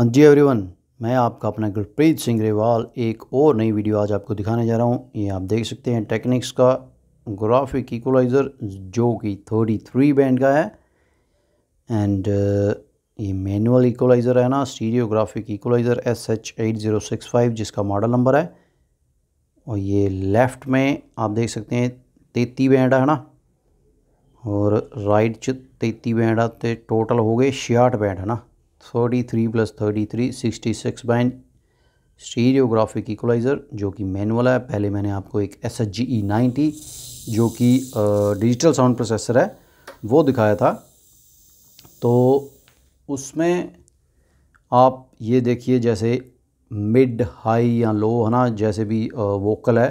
हाँ जी एवरीवन मैं आपका अपना गुरप्रीत सिंह रेवाल एक और नई वीडियो आज आपको दिखाने जा रहा हूँ ये आप देख सकते हैं टेक्निक्स का ग्राफिक इक्वलाइज़र जो कि थर्टी थ्री बैंड का है एंड uh, ये मैनुअल इक्वलाइज़र है ना stereographic equaliser S H eight zero six five जिसका मॉडल नंबर है और ये लेफ़्ट में आप देख सकते हैं तेती बैंड है ना और राइट तेती बैंड तो टोटल हो गए छियाठ बैंड है ना thirty three plus thirty three sixty six बाइन स्टीरियोग्राफिक इक्वलाइज़र जो कि मैनुअल है पहले मैंने आपको एक S H G E e ninety जो कि डिजिटल साउंड प्रोसेसर है वो दिखाया था तो उसमें आप ये देखिए जैसे मिड हाई या लो है ना जैसे भी वोकल है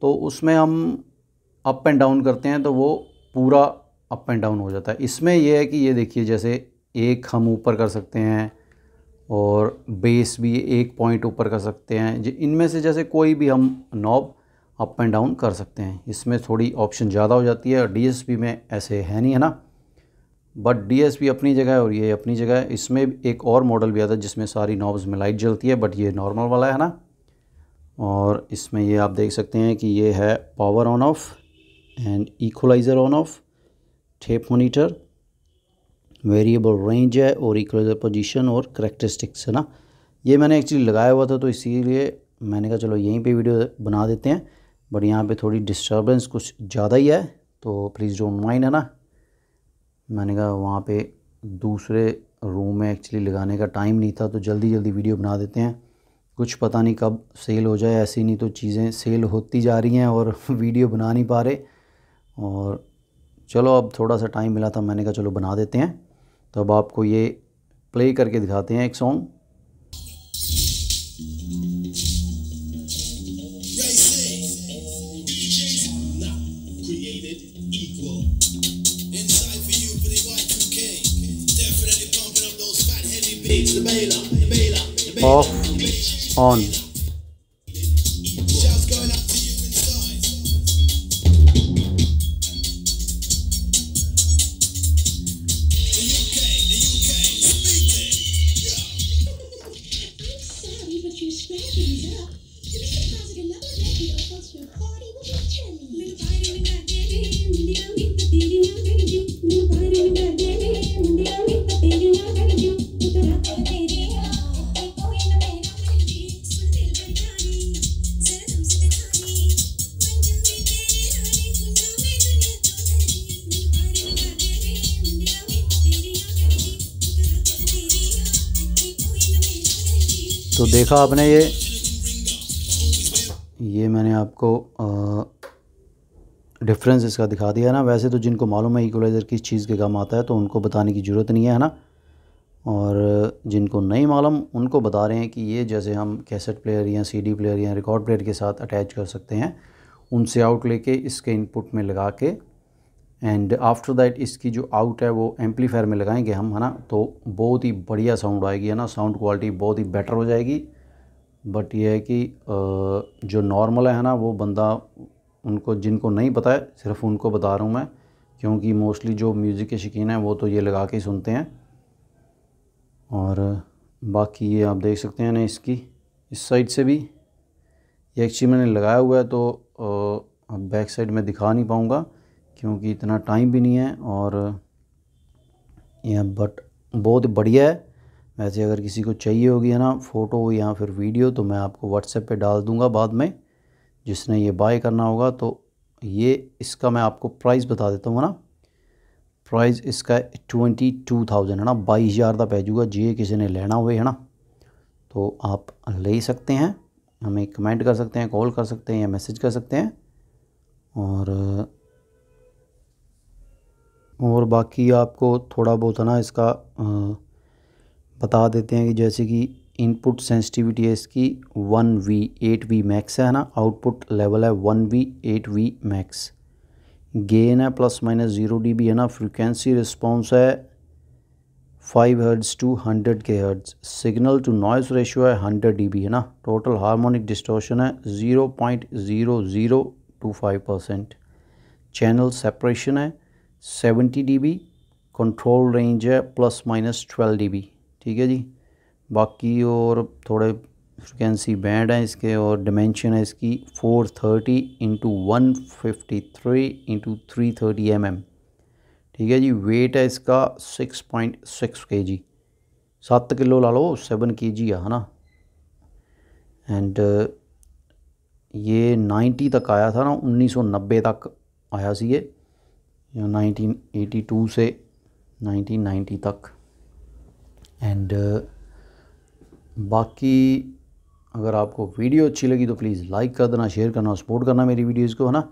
तो उसमें हम अप एंड डाउन करते हैं तो वो पूरा अप एंड डाउन हो जाता है इसमें यह है कि ये देखिए जैसे एक हम ऊपर कर सकते हैं और बेस भी एक पॉइंट ऊपर कर सकते हैं इनमें से जैसे कोई भी हम नॉब अप एंड डाउन कर सकते हैं इसमें थोड़ी ऑप्शन ज़्यादा हो जाती है और डीएसपी में ऐसे है नहीं है ना बट डीएसपी अपनी जगह है और ये अपनी जगह है इसमें एक और मॉडल भी आता है जिसमें सारी नॉब्स में लाइट जलती है बट ये नॉर्मल वाला है ना और इसमें ये आप देख सकते हैं कि ये है power on off and equaliser on off tape monitor variable range है और इक्वलाइजर पोजीशन और करेक्टरिस्टिक्स है ना ये मैंने एक्चुअली लगाया हुआ था तो इसीलिए मैंने कहा चलो यहीं पे वीडियो बना देते हैं बट यहाँ पे थोड़ी डिस्टर्बेंस कुछ ज़्यादा ही है तो प्लीज़ डोंट माइंड है ना मैंने कहा वहाँ पे दूसरे रूम में एक्चुअली लगाने का टाइम नहीं था तो जल्दी जल्दी वीडियो बना देते हैं कुछ पता नहीं कब सेल हो जाए ऐसी नहीं तो चीज़ें सेल होती जा रही हैं और वीडियो बना नहीं पा रहे और चलो अब थोड़ा सा टाइम मिला था मैंने कहा चलो बना देते हैं तो अब आपको ये प्ले करके दिखाते हैं एक सॉन्ग ऑफ ऑन तो देखा आपने ये ये मैंने आपको डिफरेंस इसका दिखा दिया है ना वैसे तो जिनको मालूम है इक्वलाइज़र किस चीज़ के काम आता है तो उनको बताने की ज़रूरत नहीं है ना और जिनको नहीं मालूम उनको बता रहे हैं कि ये जैसे हम कैसेट प्लेयर या सीडी प्लेयर या रिकॉर्ड प्लेयर के साथ अटैच कर सकते हैं उनसे आउट लेके इसके इनपुट में लगा के एंड आफ्टर दैट इसकी जो आउट है वो एम्पलीफायर में लगाएंगे हम है ना तो बहुत ही बढ़िया साउंड आएगी है ना साउंड क्वालिटी बहुत ही बेटर हो जाएगी बट ये है कि जो नॉर्मल है ना वो बंदा उनको जिनको नहीं पता है सिर्फ उनको बता रहा हूँ मैं क्योंकि मोस्टली जो म्यूज़िक के शौकीन हैं वो तो ये लगा के ही सुनते हैं और बाकी ये आप देख सकते हैं ना इसकी इस साइड से भी ये एक्चुअली मैंने लगाया हुआ है तो अब बैक साइड में दिखा नहीं पाऊँगा क्योंकि इतना टाइम भी नहीं है और यह बट बहुत बढ़िया है वैसे अगर किसी को चाहिए होगी है ना फ़ोटो या फिर वीडियो तो मैं आपको व्हाट्सएप पे डाल दूंगा बाद में जिसने ये बाय करना होगा तो ये इसका मैं आपको प्राइस बता देता हूँ ना प्राइस इसका ट्वेंटी टू थाउजेंड है ना बाईस हज़ार का पैजूगा जी किसी ने लेना हुए है ना तो आप ले सकते हैं हमें कमेंट कर सकते हैं कॉल कर सकते हैं या मैसेज कर सकते हैं और और बाकी आपको थोड़ा बहुत है ना इसका आ, बता देते हैं कि जैसे कि इनपुट सेंसिटिविटी है इसकी one V eight V max है ना आउटपुट लेवल है one V eight V max gain है plus minus zero D B है ना फ्रिक्वेंसी रिस्पॉन्स है five hertz to hundred K hertz signal to noise ratio है हंड्रेड डी बी है ना टोटल हार्मोनिक डिस्टोशन है zero point zero zero two five percent channel separation है seventy D B control range है plus minus twelve D B ठीक है जी बाकी और थोड़े फ्रिक्वेंसी बैंड हैं इसके और डिमेंशन है इसकी 430 thirty into one fifty three into three thirty M M ठीक है जी वेट है इसका 6.6 पॉइंट सिक्स के जी सात किलो ला लो सेवन के जी है ना एंड ये 90 तक आया था ना 1990 तक आया सी ये एटी 1982 से 1990 तक एंड uh, बाकी अगर आपको वीडियो अच्छी लगी तो प्लीज़ लाइक कर देना शेयर करना सपोर्ट करना मेरी वीडियोज़ को है ना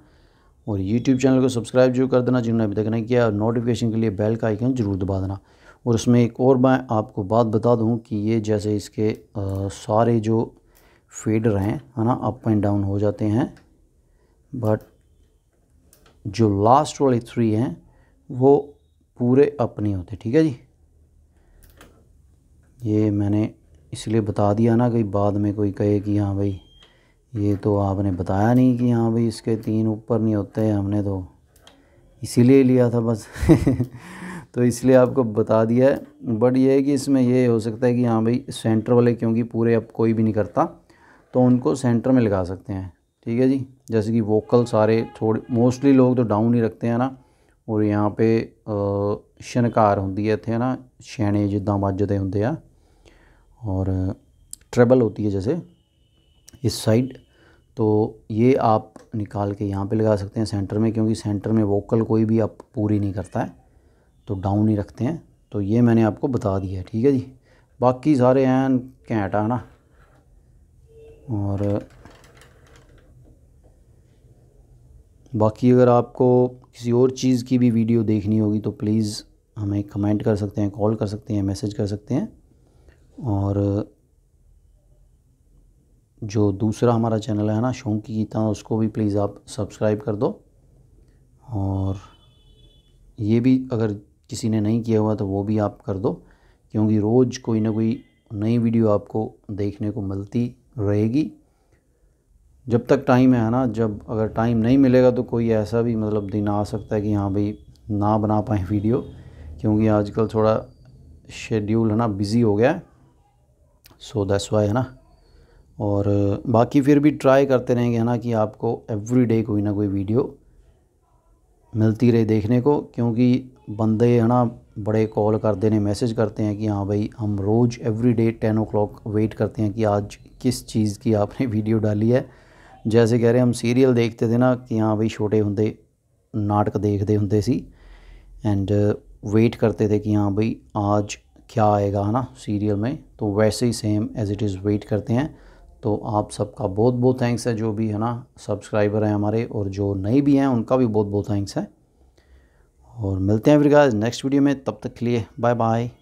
और यूट्यूब चैनल को सब्सक्राइब जो कर देना जिन्होंने अभी तक नहीं किया और नोटिफिकेशन के लिए बेल का आइकन ज़रूर दबा देना और उसमें एक और मैं आपको बात बता दूँ कि ये जैसे इसके आ, सारे जो फेडर हैं है ना अप एंड डाउन हो जाते हैं बट जो लास्ट वाले थ्री हैं वो पूरे अप नहीं होते ठीक है जी ये मैंने इसलिए बता दिया ना कि बाद में कोई कहे कि हाँ भाई ये तो आपने बताया नहीं कि हाँ भाई इसके तीन ऊपर नहीं होते हमने तो इसीलिए लिया था बस तो इसलिए आपको बता दिया है बट ये है कि इसमें ये हो सकता है कि हाँ भाई सेंटर वाले क्योंकि पूरे अब कोई भी नहीं करता तो उनको सेंटर में लगा सकते हैं ठीक है जी जैसे कि वोकल सारे थोड़े मोस्टली लोग तो डाउन ही रखते हैं ना और यहाँ पे शनकार होंगी इतने ना छैने जिदा बजते होंगे ਆ और ट्रेबल होती है जैसे इस साइड तो ये आप निकाल के यहाँ पे लगा सकते हैं सेंटर में क्योंकि सेंटर में वोकल कोई भी आप पूरी नहीं करता है तो डाउन ही रखते हैं तो ये मैंने आपको बता दिया है ठीक है जी बाकी सारे हैं कैंट है ना और बाकी अगर आपको किसी और चीज़ की भी वीडियो देखनी होगी तो प्लीज़ हमें कमेंट कर सकते हैं कॉल कर सकते हैं मैसेज कर सकते हैं और जो दूसरा हमारा चैनल है ना शौक की गीता उसको भी प्लीज़ आप सब्सक्राइब कर दो और ये भी अगर किसी ने नहीं किया हुआ तो वो भी आप कर दो क्योंकि रोज़ कोई ना कोई नई वीडियो आपको देखने को मिलती रहेगी जब तक टाइम है ना जब अगर टाइम नहीं मिलेगा तो कोई ऐसा भी मतलब दिन आ सकता है कि हाँ भाई ना बना पाए वीडियो क्योंकि आजकल थोड़ा शेड्यूल है ना बिज़ी हो गया है सो दैट्स वाई है ना और uh, बाकी फिर भी ट्राई करते रहेंगे है ना कि आपको एवरी डे कोई ना कोई वीडियो मिलती रहे देखने को क्योंकि बंदे है ना बड़े कॉल करते हैं मैसेज करते हैं कि हाँ भाई हम रोज़ every day ten o'clock wait करते हैं कि आज किस चीज़ की आपने वीडियो डाली है जैसे कह रहे हम सीरियल देखते थे ना कि हाँ भाई छोटे होंगे नाटक देखते होंगे सी एंड वेट uh, करते थे कि हाँ भाई आज क्या आएगा है ना सीरियल में तो वैसे ही same as it is wait करते हैं तो आप सबका बहुत बहुत थैंक्स है जो भी है ना सब्सक्राइबर हैं हमारे और जो नए भी हैं उनका भी बहुत बहुत थैंक्स है और मिलते हैं फिर नेक्स्ट वीडियो में तब तक के लिए बाय बाय